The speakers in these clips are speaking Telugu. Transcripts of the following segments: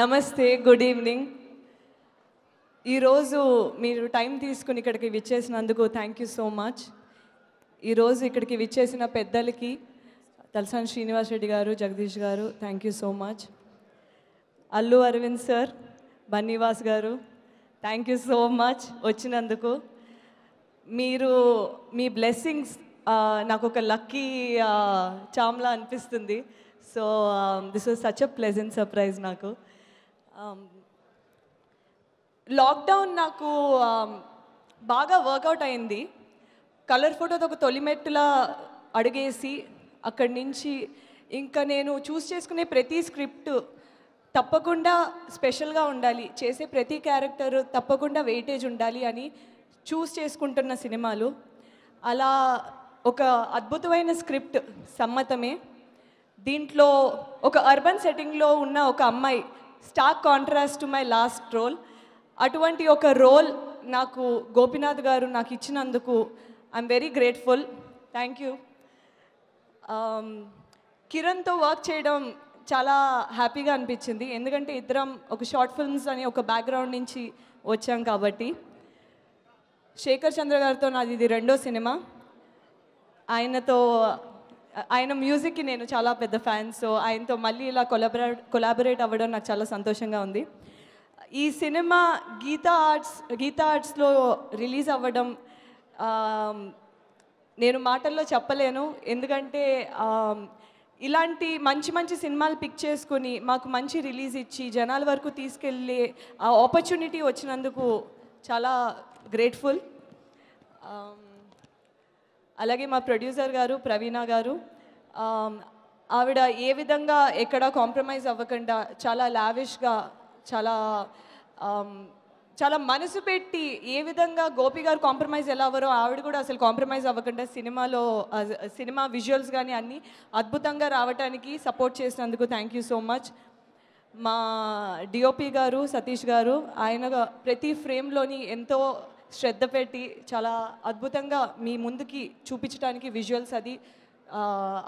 నమస్తే గుడ్ ఈవినింగ్ ఈరోజు మీరు టైం తీసుకుని ఇక్కడికి విచ్చేసినందుకు థ్యాంక్ యూ సో మచ్ ఈరోజు ఇక్కడికి విచ్చేసిన పెద్దలకి Talasani Srinivas Reddy garu Jagadish garu thank you so much Allu Aravind sir Bunny Vas garu thank you so much వచ్చినందుకు మీరు మీ బ్లెస్సింగ్స్ నాకు ఒక లక్కీ చామ్లా అనిపిస్తుంది so this was such a pleasant surprise నాకు లాక్డౌన్ um, నాకు um, బాగా వర్కౌట్ అయింది కలర్ ఫోటోతో ఒక తొలిమెట్టులా అడిగేసి అక్కడి నుంచి ఇంకా నేను చూస్ చేసుకునే ప్రతి స్క్రిప్ట్ తప్పకుండా స్పెషల్గా ఉండాలి చేసే ప్రతి క్యారెక్టర్ తప్పకుండా వెయిటేజ్ ఉండాలి అని చూస్ చేసుకుంటున్న సినిమాలు అలా ఒక అద్భుతమైన స్క్రిప్ట్ సమ్మతమే దీంట్లో ఒక అర్బన్ సెట్టింగ్లో ఉన్న ఒక అమ్మాయి stark contrast to my last role అటువంటి ఒక రోల్ నాకు గోపినాథ్ గారు నాకు ఇచ్చినందుకు I'm very grateful thank you కిరణ్తో వర్క్ చేయడం చాలా హ్యాపీగా అనిపించింది ఎందుకంటే ఇద్దరం ఒక షార్ట్ ఫిల్మ్స్ అని ఒక బ్యాక్గ్రౌండ్ నుంచి వచ్చాం కాబట్టి శేఖర్ చంద్ర గారితో నాది ఇది రెండో సినిమా ఆయనతో ఆయన మ్యూజిక్కి నేను చాలా పెద్ద ఫ్యాన్ సో ఆయనతో మళ్ళీ ఇలా కొలాబరేట్ కొలాబరేట్ అవ్వడం నాకు చాలా సంతోషంగా ఉంది ఈ సినిమా గీతా ఆర్ట్స్ గీతా ఆర్ట్స్లో రిలీజ్ అవ్వడం నేను మాటల్లో చెప్పలేను ఎందుకంటే ఇలాంటి మంచి మంచి సినిమాలు పిక్ చేసుకుని మాకు మంచి రిలీజ్ ఇచ్చి జనాల వరకు తీసుకెళ్ళి ఆ ఆపర్చునిటీ వచ్చినందుకు చాలా గ్రేట్ఫుల్ అలాగే మా ప్రొడ్యూసర్ గారు ప్రవీణ గారు ఆవిడ ఏ విధంగా ఎక్కడ కాంప్రమైజ్ అవ్వకుండా చాలా లావిష్గా చాలా చాలా మనసు పెట్టి ఏ విధంగా గోపి గారు కాంప్రమైజ్ ఎలా అవ్వరో ఆవిడ కూడా అసలు కాంప్రమైజ్ అవ్వకుండా సినిమాలో సినిమా విజువల్స్ కానీ అన్నీ అద్భుతంగా రావటానికి సపోర్ట్ చేసినందుకు థ్యాంక్ యూ సో మచ్ మా డిఓపి గారు సతీష్ గారు ఆయన ప్రతి ఫ్రేమ్లోని ఎంతో శ్రద్ధ పెట్టి చాలా అద్భుతంగా మీ ముందుకి చూపించడానికి విజువల్స్ అది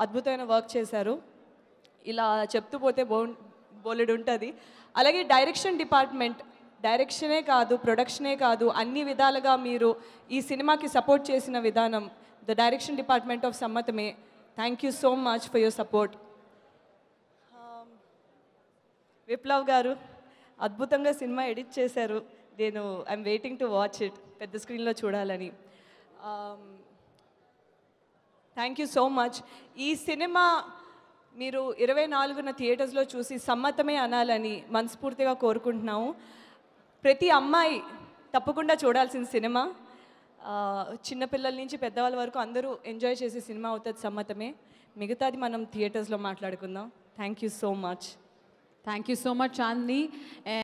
అద్భుతమైన వర్క్ చేశారు ఇలా చెప్తూ పోతే బో బోలెడు ఉంటుంది అలాగే డైరెక్షన్ డిపార్ట్మెంట్ డైరెక్షనే కాదు ప్రొడక్షనే కాదు అన్ని విధాలుగా మీరు ఈ సినిమాకి సపోర్ట్ చేసిన విధానం the direction department of Sammathame thank you so much for your support Viplav గారు అద్భుతంగా సినిమా ఎడిట్ చేశారు నేను I'm waiting to watch it పెద్ద స్క్రీన్లో చూడాలని థ్యాంక్ యూ సో మచ్ ఈ సినిమా మీరు ఇరవై నాలుగున థియేటర్స్లో చూసి సమ్మతమే అనాలని మనస్ఫూర్తిగా కోరుకుంటున్నాము ప్రతి అమ్మాయి తప్పకుండా చూడాల్సిన సినిమా చిన్నపిల్లల నుంచి పెద్దవాళ్ళ వరకు అందరూ ఎంజాయ్ చేసే సినిమా అవుతుంది సమ్మతమే మిగతాది మనం థియేటర్స్లో మాట్లాడుకుందాం thank you so much thank you so much Chandini